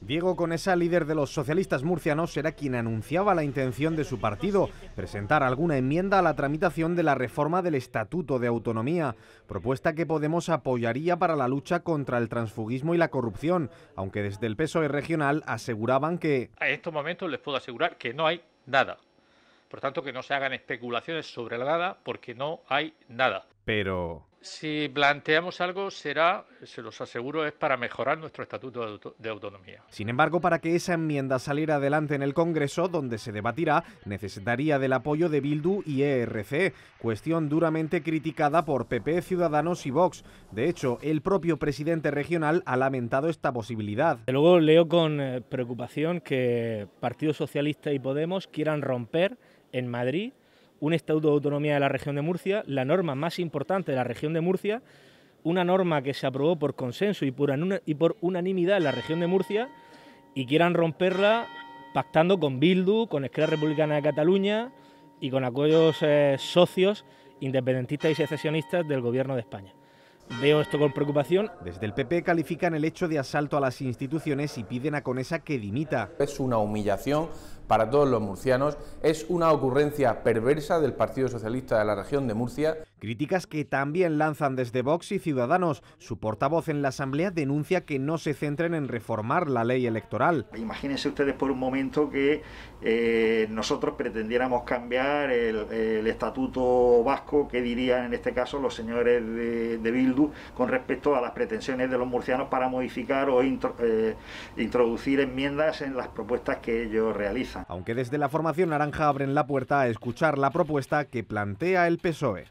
Diego Conesa, líder de los socialistas murcianos, era quien anunciaba la intención de su partido, presentar alguna enmienda a la tramitación de la reforma del Estatuto de Autonomía, propuesta que Podemos apoyaría para la lucha contra el transfugismo y la corrupción, aunque desde el PSOE regional aseguraban que... A estos momentos les puedo asegurar que no hay nada. Por tanto, que no se hagan especulaciones sobre la nada porque no hay nada. Pero si planteamos algo será, se los aseguro, es para mejorar nuestro estatuto de, autonomía. Sin embargo, para que esa enmienda saliera adelante en el Congreso, donde se debatirá, necesitaría del apoyo de Bildu y ERC, cuestión duramente criticada por PP, Ciudadanos y Vox. De hecho, el propio presidente regional ha lamentado esta posibilidad. luego leo con eh, preocupación que Partido Socialista y Podemos quieran romper en Madrid un Estatuto de Autonomía de la Región de Murcia, la norma más importante de la Región de Murcia, una norma que se aprobó por consenso y por, unanimidad en la Región de Murcia, y quieran romperla pactando con Bildu, con Esquerra Republicana de Cataluña y con aquellos eh, socios independentistas y secesionistas del Gobierno de España. Veo esto con preocupación. Desde el PP califican el hecho de asalto a las instituciones y piden a Conesa que dimita. Es una humillación para todos los murcianos, es una ocurrencia perversa del Partido Socialista de la región de Murcia. Críticas que también lanzan desde Vox y Ciudadanos. Su portavoz en la Asamblea denuncia que no se centren en reformar la ley electoral. Imagínense ustedes por un momento que eh, nosotros pretendiéramos cambiar el, estatuto vasco que dirían en este caso los señores de, Bildu con respecto a las pretensiones de los murcianos para modificar o eh, introducir enmiendas en las propuestas que ellos realizan. Aunque desde la formación naranja abren la puerta a escuchar la propuesta que plantea el PSOE.